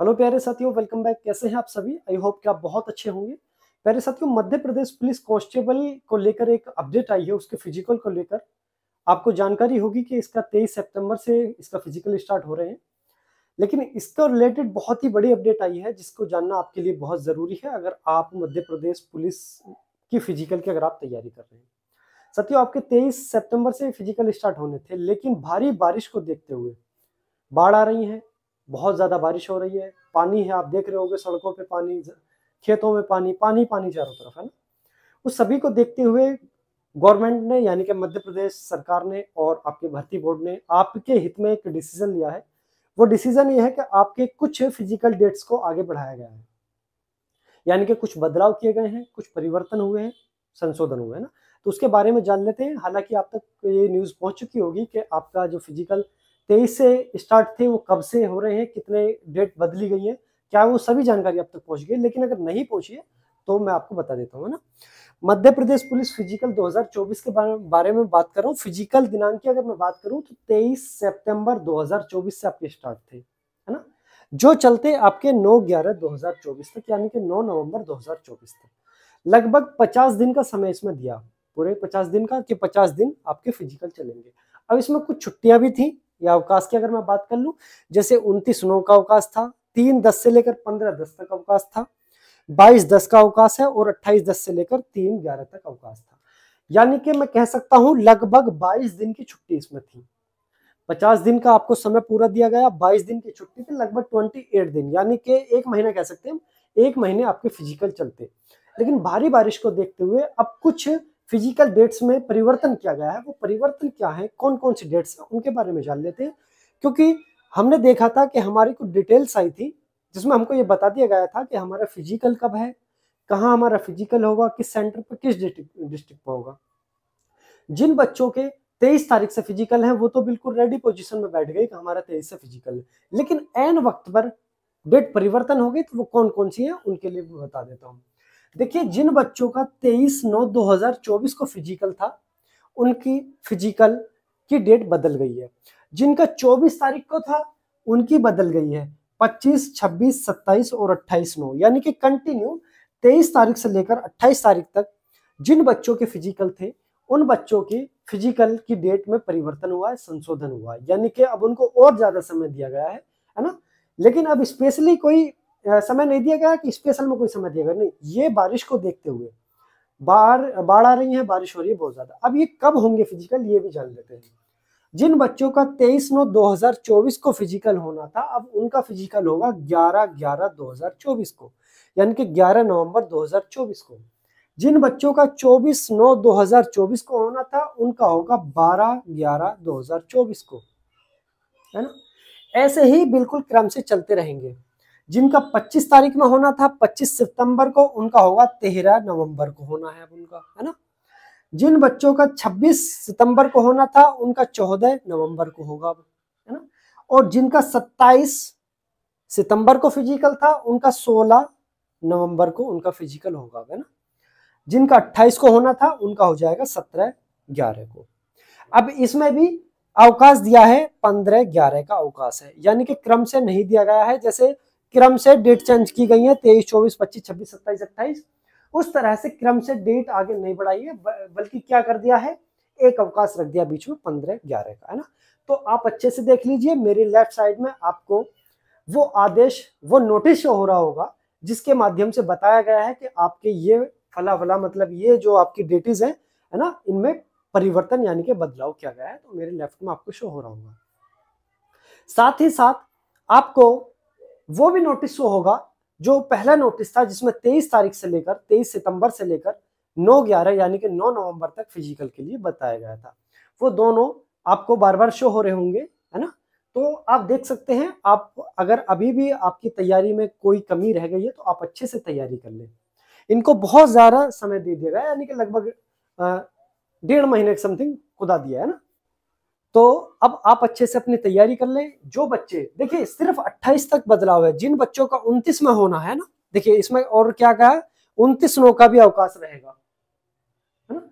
hello प्यारे साथियों welcome back कैसे हैं आप सभी आई होप कि आप बहुत अच्छे होंगे प्यारे साथियों मध्य प्रदेश पुलिस कांस्टेबल को लेकर एक अपडेट आई है उसके फिजिकल को लेकर आपको जानकारी होगी कि इसका 23 सितंबर से इसका फिजिकल स्टार्ट हो रहे हैं लेकिन इसका रिलेटेड बहुत ही बड़ी अपडेट आई है जिसको जानना आपके लिए बहुत ज़रूरी है अगर आप मध्य प्रदेश पुलिस की फिजिकल की अगर आप तैयारी कर रहे हैं साथियों आपके तेईस सेप्टेम्बर से फिजिकल स्टार्ट होने थे लेकिन भारी बारिश को देखते हुए बाढ़ आ रही है बहुत ज़्यादा बारिश हो रही है पानी है आप देख रहे होगे सड़कों पे पानी खेतों में पानी पानी पानी चारों तरफ है ना उस सभी को देखते हुए गवर्नमेंट ने यानी कि मध्य प्रदेश सरकार ने और आपके भर्ती बोर्ड ने आपके हित में एक डिसीजन लिया है वो डिसीजन ये है कि आपके कुछ फिजिकल डेट्स को आगे बढ़ाया गया है यानी कि कुछ बदलाव किए गए हैं कुछ परिवर्तन हुए हैं संशोधन हुए हैं ना तो उसके बारे में जान लेते हैं हालांकि आप तक ये न्यूज़ पहुंच चुकी होगी कि आपका जो फिजिकल तेईस से स्टार्ट थे वो कब से हो रहे हैं कितने डेट बदली गई है क्या वो सभी जानकारी अब तक पहुंच गई लेकिन अगर नहीं पहुंची है तो मैं आपको बता देता हूँ ना मध्य प्रदेश पुलिस फिजिकल 2024 के बारे में बात कर रहा हूँ फिजिकल दिनांक की अगर मैं बात करूँ तो 23 सितंबर 2024 से आपके स्टार्ट थे है ना जो चलते आपके 9 ग्यारह 2024 तक यानी कि 9 नवंबर 2024 तक लगभग 50 दिन का समय इसमें दिया पूरे 50 दिन का कि 50 दिन आपके फिजिकल चलेंगे अब इसमें कुछ छुट्टियां भी थी या अवकाश की अगर मैं बात कर लू जैसे उनतीस नौ का अवकाश था तीन दस से लेकर पंद्रह दस तक अवकाश था बाईस दस का अवकाश है और अट्ठाईस दस से लेकर तीन ग्यारह तक अवकाश था यानी कि मैं कह सकता हूं लगभग बाईस दिन की छुट्टी इसमें थी पचास दिन का आपको समय पूरा दिया गया बाईस दिन की छुट्टी थी लगभग ट्वेंटी एट दिन यानी कि एक महीना कह सकते हैं एक महीने आपके फिजिकल चलते लेकिन भारी बारिश को देखते हुए अब कुछ फिजिकल डेट्स में परिवर्तन किया गया है वो परिवर्तन क्या है कौन कौन सी डेट्स हैं उनके बारे में जान लेते हैं क्योंकि हमने देखा था कि हमारी कुछ डिटेल्स आई थी जिसमें हमको ये बता दिया गया था कि हमारा फिजिकल कब है कहाँ हमारा फिजिकल होगा किस सेंटर पर किस डिस्ट्रिक्ट पर होगा जिन बच्चों के तेईस तारीख से फिजिकल है वो तो बिल्कुल रेडी पोजिशन में बैठ गई कि हमारा तेईस से फिजिकल है लेकिन एन वक्त पर डेट परिवर्तन हो गई तो वो कौन कौन सी है उनके लिए भी बता देता हूँ देखिए जिन बच्चों का 23 नौ 2024 को फिजिकल था उनकी फिजिकल की डेट बदल गई है जिनका 24 तारीख को था उनकी बदल गई है 25, 26, 27 और 28 नौ यानी कि कंटिन्यू 23 तारीख से लेकर 28 तारीख तक जिन बच्चों के फिजिकल थे उन बच्चों की फिजिकल की डेट में परिवर्तन हुआ है संशोधन हुआ है यानी कि अब उनको और ज्यादा समय दिया गया है है ना लेकिन अब स्पेशली कोई समय नहीं दिया गया कि स्पेशल में कोई समय दिया गया नहीं ये बारिश को देखते हुए बाढ़ बाढ़ आ रही है बारिश हो रही है बहुत ज़्यादा अब ये कब होंगे फिजिकल ये भी जान लेते हैं जिन बच्चों का 23 नौ 2024 को फिजिकल होना था अब उनका फिजिकल होगा 11 11 2024 को यानी कि 11 नवंबर 2024 को जिन बच्चों का 24 नौ 2024 को होना था उनका होगा 12 11 2024 को है ना ऐसे ही बिल्कुल क्रम से चलते रहेंगे जिनका 25 तारीख में होना था 25 सितंबर को उनका होगा 13 नवंबर को होना है अब उनका है ना जिन बच्चों का 26 सितंबर को होना था उनका 14 नवंबर को होगा अब है ना और जिनका 27 सितंबर को फिजिकल था उनका 16 नवंबर को उनका फिजिकल होगा है ना जिनका 28 को होना था उनका हो जाएगा सत्रह ग्यारह को अब इसमें भी अवकाश दिया है पंद्रह ग्यारह का अवकाश है यानी कि क्रम से नहीं दिया गया है जैसे क्रम से डेट चेंज की गई है तेईस चौबीस पच्चीस छब्बीस सत्ताईस अट्ठाईस उस तरह से क्रम से डेट आगे नहीं बढ़ाई है बल्कि क्या कर दिया है एक अवकाश रख दिया बीच में पंद्रह ग्यारह का है ना तो आप अच्छे से देख लीजिए मेरे लेफ्ट साइड में आपको वो आदेश वो नोटिस हो रहा होगा जिसके माध्यम से बताया गया है कि आपके ये फला फला मतलब ये जो आपकी डेटिज है है ना इनमें परिवर्तन यानी कि बदलाव किया गया है तो मेरे लेफ्ट में आपको शो हो रहा होगा साथ ही साथ आपको वो भी नोटिस वो होगा जो पहला नोटिस था जिसमें 23 तारीख से लेकर 23 सितंबर से लेकर 9 ग्यारह यानी कि 9 नवंबर तक फिजिकल के लिए बताया गया था वो दोनों आपको बार बार शो हो रहे होंगे है ना तो आप देख सकते हैं आप अगर अभी भी आपकी तैयारी में कोई कमी रह गई है तो आप अच्छे से तैयारी कर लें इनको बहुत ज़्यादा समय दे दिया गया यानी कि लगभग डेढ़ महीने समथिंग खुदा दिया है ना तो अब आप अच्छे से अपनी तैयारी कर लें जो बच्चे देखिए सिर्फ 28 तक बदलाव है जिन बच्चों का 29 में होना है ना देखिए इसमें और क्या कहा है उनतीस नौ का भी अवकाश रहेगा है ना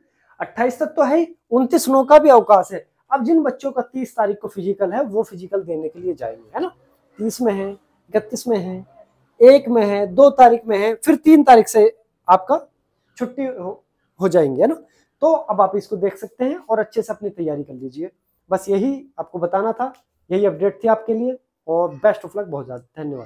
अट्ठाईस तक तो है ही उनतीस नौ का भी अवकाश है अब जिन बच्चों का तीस तारीख को फिजिकल है वो फिजिकल देने के लिए जाएंगे है ना तीस में है इकतीस में है एक में है दो तारीख में है फिर तीन तारीख से आपका छुट्टी हो, हो है ना तो अब आप इसको देख सकते हैं और अच्छे से अपनी तैयारी कर लीजिए बस यही आपको बताना था यही अपडेट थी आपके लिए और बेस्ट ऑफ लक बहुत ज़्यादा धन्यवाद